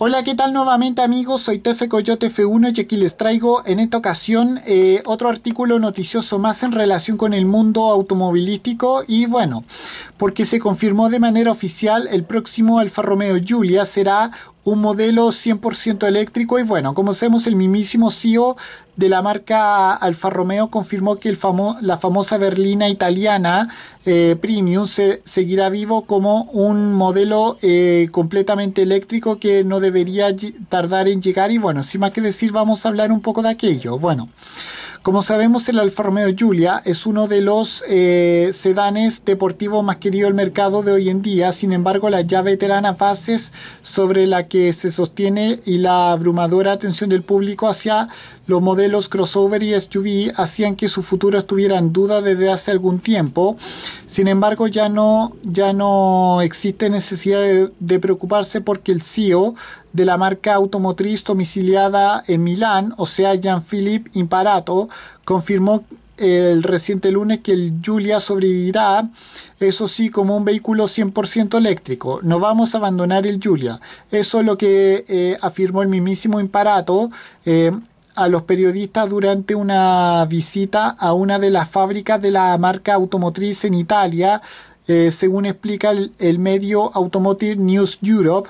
Hola, ¿qué tal nuevamente amigos? Soy Tefe Coyote F1 y aquí les traigo en esta ocasión eh, otro artículo noticioso más en relación con el mundo automovilístico y bueno, porque se confirmó de manera oficial el próximo Alfa Romeo Giulia será un modelo 100% eléctrico y bueno, como sabemos el mismísimo CEO de la marca Alfa Romeo confirmó que la famosa berlina italiana eh, Premium seguirá vivo como un modelo eh, completamente eléctrico que no debería tardar en llegar y bueno, sin más que decir vamos a hablar un poco de aquello. Bueno. Como sabemos, el Alfa Romeo Giulia es uno de los eh, sedanes deportivos más queridos del mercado de hoy en día. Sin embargo, la ya veterana bases sobre la que se sostiene y la abrumadora atención del público hacia los modelos crossover y SUV hacían que su futuro estuviera en duda desde hace algún tiempo. Sin embargo, ya no, ya no existe necesidad de, preocuparse porque el CEO de la marca automotriz domiciliada en Milán, o sea, Jean-Philippe Imparato, confirmó el reciente lunes que el Julia sobrevivirá, eso sí, como un vehículo 100% eléctrico. No vamos a abandonar el Julia. Eso es lo que eh, afirmó el mismísimo Imparato. Eh, a los periodistas durante una visita a una de las fábricas de la marca automotriz en Italia. Eh, según explica el, medio Automotive News Europe,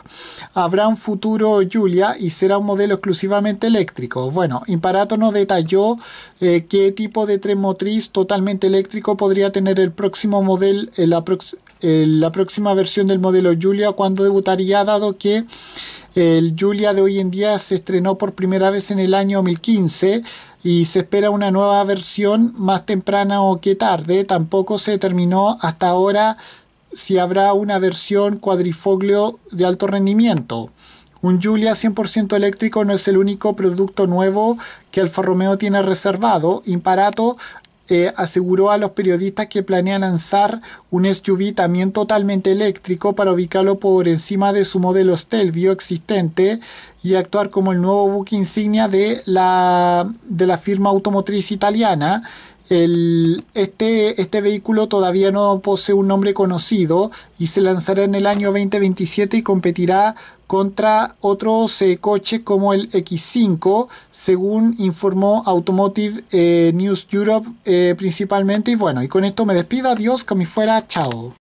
habrá un futuro Julia y será un modelo exclusivamente eléctrico. Bueno, Imparato no detalló eh, qué tipo de tren motriz totalmente eléctrico podría tener el próximo modelo, eh, la, eh, la próxima versión del modelo Julia cuándo debutaría, dado que eh, el Julia de hoy en día se estrenó por primera vez en el año 2015 y se espera una nueva versión más temprana o que tarde. Tampoco se determinó hasta ahora si habrá una versión cuadrifoglio de alto rendimiento. Un Julia 100% eléctrico no es el único producto nuevo que Alfa Romeo tiene reservado. Imparato aseguró a los periodistas que planea lanzar un SUV también totalmente eléctrico para ubicarlo por encima de su modelo Stelvio existente y actuar como el nuevo buque insignia de la, de la firma automotriz italiana. El, este, este vehículo todavía no posee un nombre conocido y se lanzará en el año 2027 y competirá contra otros eh, coches como el X5, según informó Automotive eh, News Europe eh, principalmente. Y bueno, y con esto me despido, adiós, que me fuera, chao.